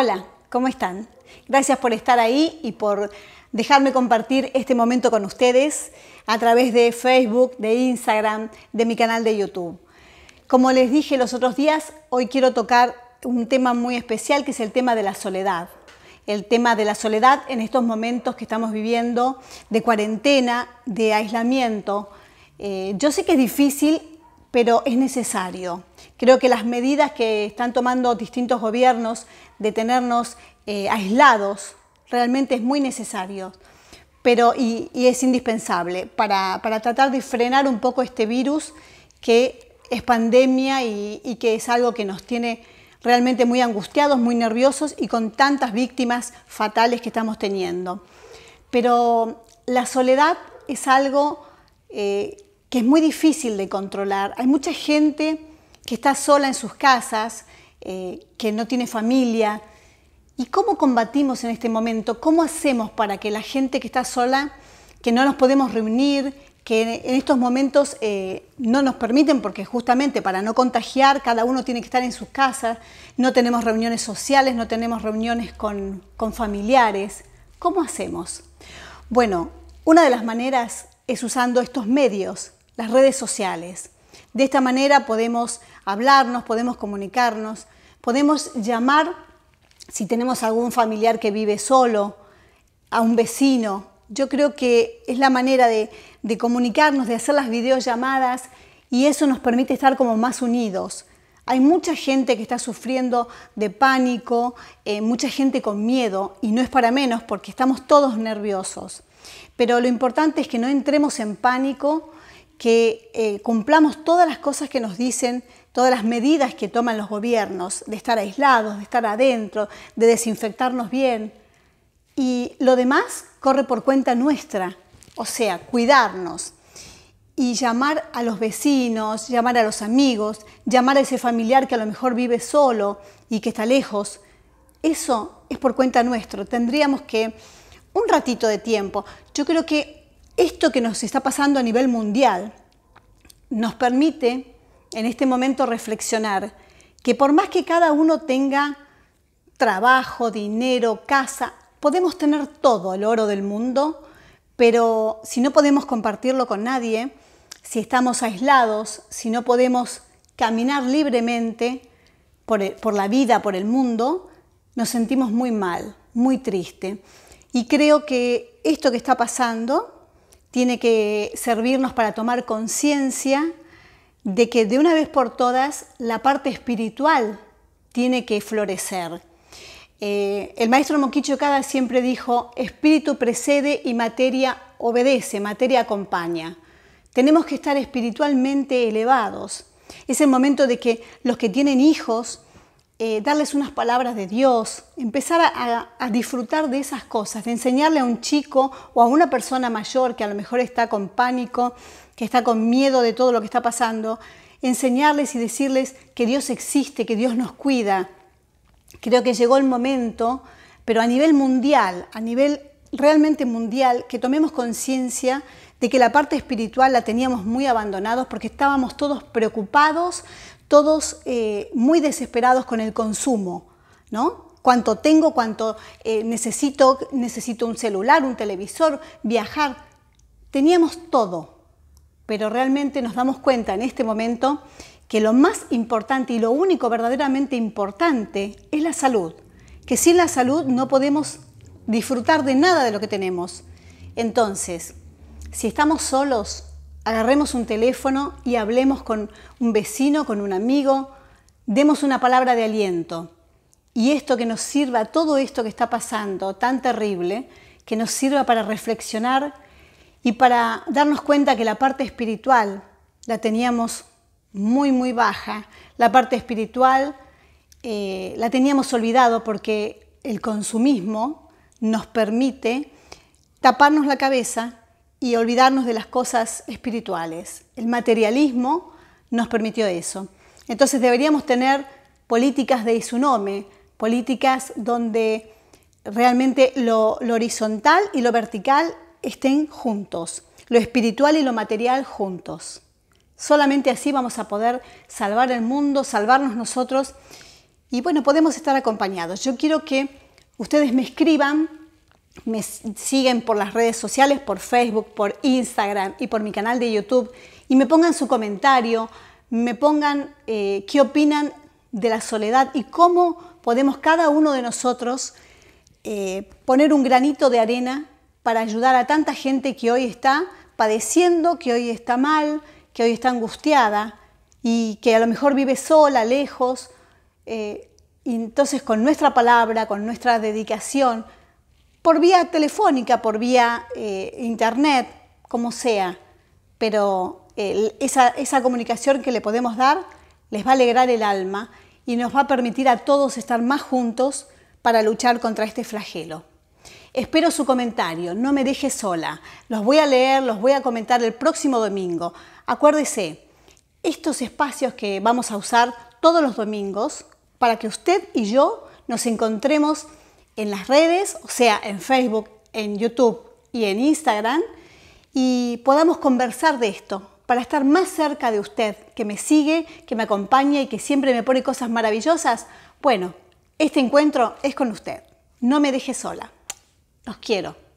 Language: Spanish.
Hola, ¿cómo están? Gracias por estar ahí y por dejarme compartir este momento con ustedes a través de Facebook, de Instagram, de mi canal de YouTube. Como les dije los otros días, hoy quiero tocar un tema muy especial que es el tema de la soledad. El tema de la soledad en estos momentos que estamos viviendo de cuarentena, de aislamiento. Eh, yo sé que es difícil pero es necesario. Creo que las medidas que están tomando distintos gobiernos de tenernos eh, aislados realmente es muy necesario pero, y, es indispensable para, tratar de frenar un poco este virus que es pandemia y, que es algo que nos tiene realmente muy angustiados, muy nerviosos y con tantas víctimas fatales que estamos teniendo. Pero la soledad es algo eh, que es muy difícil de controlar. Hay mucha gente que está sola en sus casas, eh, que no tiene familia. ¿Y cómo combatimos en este momento? ¿Cómo hacemos para que la gente que está sola, que no nos podemos reunir, que en estos momentos eh, no nos permiten, porque justamente para no contagiar, cada uno tiene que estar en sus casas, no tenemos reuniones sociales, no tenemos reuniones con, con familiares. ¿Cómo hacemos? Bueno, una de las maneras es usando estos medios las redes sociales. De esta manera podemos hablarnos, podemos comunicarnos, podemos llamar si tenemos algún familiar que vive solo, a un vecino. Yo creo que es la manera de, comunicarnos, de hacer las videollamadas y eso nos permite estar como más unidos. Hay mucha gente que está sufriendo de pánico, eh, mucha gente con miedo y no es para menos porque estamos todos nerviosos. Pero lo importante es que no entremos en pánico, que eh, cumplamos todas las cosas que nos dicen, todas las medidas que toman los gobiernos, de estar aislados, de estar adentro, de desinfectarnos bien. Y lo demás corre por cuenta nuestra, o sea, cuidarnos y llamar a los vecinos, llamar a los amigos, llamar a ese familiar que a lo mejor vive solo y que está lejos. Eso es por cuenta nuestro. Tendríamos que un ratito de tiempo. Yo creo que esto que nos está pasando a nivel mundial nos permite en este momento reflexionar que por más que cada uno tenga trabajo, dinero, casa, podemos tener todo el oro del mundo, pero si no podemos compartirlo con nadie, si estamos aislados, si no podemos caminar libremente por, la vida, por el mundo, nos sentimos muy mal, muy triste. Y creo que esto que está pasando tiene que servirnos para tomar conciencia de que de una vez por todas la parte espiritual tiene que florecer. Eh, el maestro Moquicho siempre dijo, espíritu precede y materia obedece, materia acompaña. Tenemos que estar espiritualmente elevados. Es el momento de que los que tienen hijos eh, darles unas palabras de Dios, empezar a, a, disfrutar de esas cosas, de enseñarle a un chico o a una persona mayor que a lo mejor está con pánico, que está con miedo de todo lo que está pasando, enseñarles y decirles que Dios existe, que Dios nos cuida. Creo que llegó el momento, pero a nivel mundial, a nivel realmente mundial, que tomemos conciencia de que la parte espiritual la teníamos muy abandonados porque estábamos todos preocupados, todos eh, muy desesperados con el consumo, ¿no? Cuánto tengo, cuánto eh, necesito, necesito un celular, un televisor, viajar. Teníamos todo, pero realmente nos damos cuenta en este momento que lo más importante y lo único verdaderamente importante es la salud, que sin la salud no podemos disfrutar de nada de lo que tenemos. Entonces, si estamos solos, agarremos un teléfono y hablemos con un vecino, con un amigo, demos una palabra de aliento. Y esto que nos sirva, todo esto que está pasando tan terrible, que nos sirva para reflexionar y para darnos cuenta que la parte espiritual la teníamos muy, muy baja. La parte espiritual eh, la teníamos olvidado porque el consumismo nos permite taparnos la cabeza y olvidarnos de las cosas espirituales. El materialismo nos permitió eso. Entonces deberíamos tener políticas de isunome, políticas donde realmente lo, lo, horizontal y lo vertical estén juntos, lo espiritual y lo material juntos. Solamente así vamos a poder salvar el mundo, salvarnos nosotros y bueno, podemos estar acompañados. Yo quiero que ustedes me escriban, me siguen por las redes sociales, por Facebook, por Instagram y por mi canal de YouTube y me pongan su comentario, me pongan eh, qué opinan de la soledad y cómo podemos cada uno de nosotros eh, poner un granito de arena para ayudar a tanta gente que hoy está padeciendo, que hoy está mal, que hoy está angustiada y que a lo mejor vive sola, lejos. Eh, entonces con nuestra palabra, con nuestra dedicación, por vía telefónica, por vía eh, internet, como sea, pero esa, esa comunicación que le podemos dar les va a alegrar el alma y nos va a permitir a todos estar más juntos para luchar contra este flagelo. Espero su comentario, no me deje sola. Los voy a leer, los voy a comentar el próximo domingo. Acuérdese, estos espacios que vamos a usar todos los domingos, para que usted y yo nos encontremos en las redes, o sea, en Facebook, en YouTube y en Instagram, y podamos conversar de esto, para estar más cerca de usted, que me sigue, que me acompaña y que siempre me pone cosas maravillosas. Bueno, este encuentro es con usted. No me deje sola. Los quiero.